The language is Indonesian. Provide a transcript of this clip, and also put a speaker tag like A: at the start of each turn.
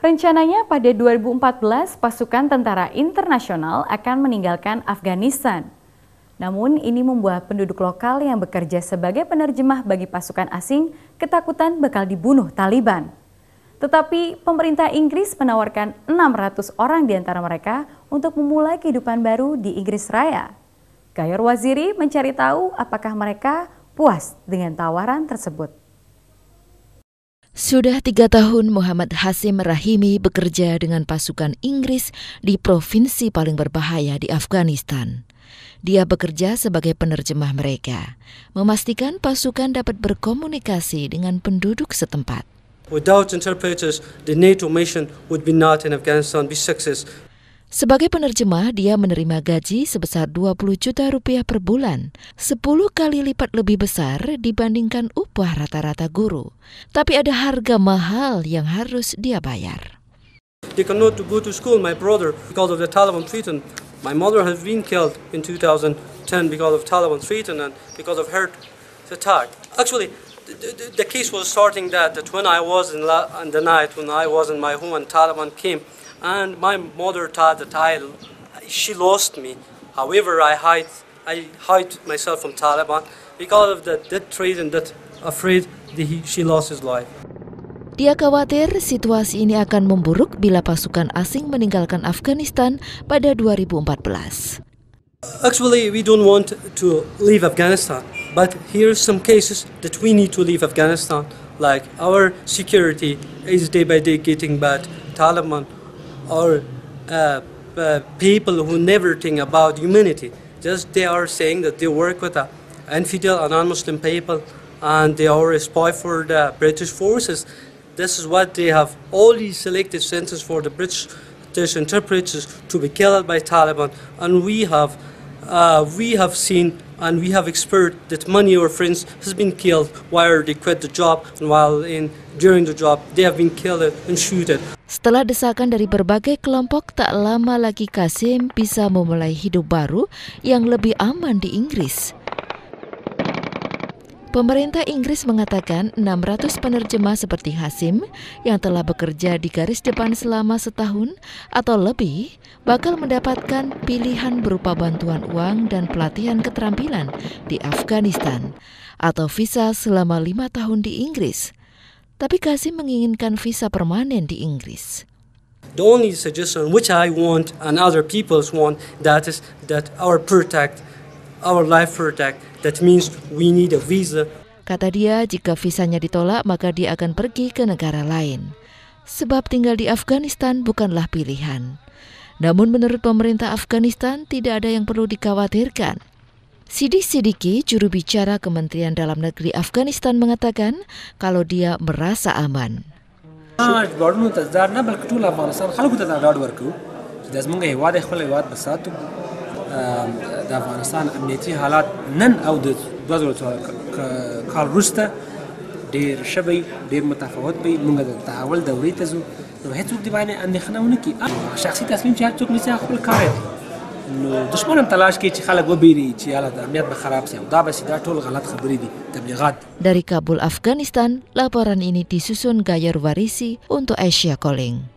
A: Rencananya pada 2014 pasukan tentara internasional akan meninggalkan Afghanistan. Namun ini membuat penduduk lokal yang bekerja sebagai penerjemah bagi pasukan asing ketakutan bakal dibunuh Taliban. Tetapi pemerintah Inggris menawarkan 600 orang di antara mereka untuk memulai kehidupan baru di Inggris Raya. Gayor Waziri mencari tahu apakah mereka puas dengan tawaran tersebut. Sudah tiga tahun Muhammad Hasim Rahimi bekerja dengan pasukan Inggris di provinsi paling berbahaya di Afghanistan. Dia bekerja sebagai penerjemah mereka, memastikan pasukan dapat berkomunikasi dengan penduduk setempat.
B: Without interpreters, the NATO mission would be not in Afghanistan be success
A: sebagai penerjemah, dia menerima gaji sebesar 20 juta rupiah per bulan, 10 kali lipat lebih besar dibandingkan upah rata-rata guru. Tapi ada harga mahal yang harus dia bayar.
B: They cannot go to school, my brother, because of the Taliban threaten. My mother has been killed in 2010 because of Taliban threaten and because of her attack. Actually, the, the, the case was starting that, that when I was in, la, in the night, when I was in my home and Taliban came, And my mother thought that I, she lost me. However, I hide, I hide myself from Taliban because of that, treason. that afraid that he, she lost his life.
A: Dia khawatir situasi ini akan memburuk bila pasukan asing meninggalkan Afghanistan pada 2014.
B: Actually, we don't want to leave Afghanistan, but here are some cases that we need to leave Afghanistan. Like our security is day by day getting bad. Taliban or uh, uh, people who never think about humanity. Just they are saying that they work with the uh, infidel and non-Muslim people and they are a spy for the British forces. This is what they have All these selected sentences for the British interpreters to be killed by Taliban and we have uh, we have seen and we have experienced that many of our friends has been killed while they quit the job and while in during the job they have been killed and shooted.
A: Setelah desakan dari berbagai kelompok, tak lama lagi Kasim bisa memulai hidup baru yang lebih aman di Inggris. Pemerintah Inggris mengatakan 600 penerjemah seperti Hasim yang telah bekerja di garis depan selama setahun atau lebih bakal mendapatkan pilihan berupa bantuan uang dan pelatihan keterampilan di Afghanistan atau visa selama lima tahun di Inggris. Tapi Kasim menginginkan visa permanen di Inggris.
B: The only suggestion which I want and other people's want that is that our protect our life attack. That means we need a visa.
A: Kata dia, jika visanya ditolak, maka dia akan pergi ke negara lain. Sebab tinggal di Afghanistan bukanlah pilihan. Namun menurut pemerintah Afghanistan, tidak ada yang perlu dikhawatirkan. Sidik Sidiki, juru bicara Kementerian Dalam Negeri Afghanistan mengatakan kalau dia merasa aman.
B: Ah, د افغانستان امنیتي حالات نن او د 2004 کال وروسته ډیر شوی ډیر متفاوت وي موږ د تحول دورې ته ځو نو هیڅوک دی باندې اندېښنه ونه کړي شخصي تصمیم چې هر څوک نیسي خپل کار دی نو دشمن هم تلاش کوي چې خلک وبیري چې حالت د امنیت به خراب شي دا بس دا ټول غلط خبرې دي تبلیغات
A: Dari Kabul, Afghanistan, laporan ini disusun Gayar Warisi untuk Asia Calling.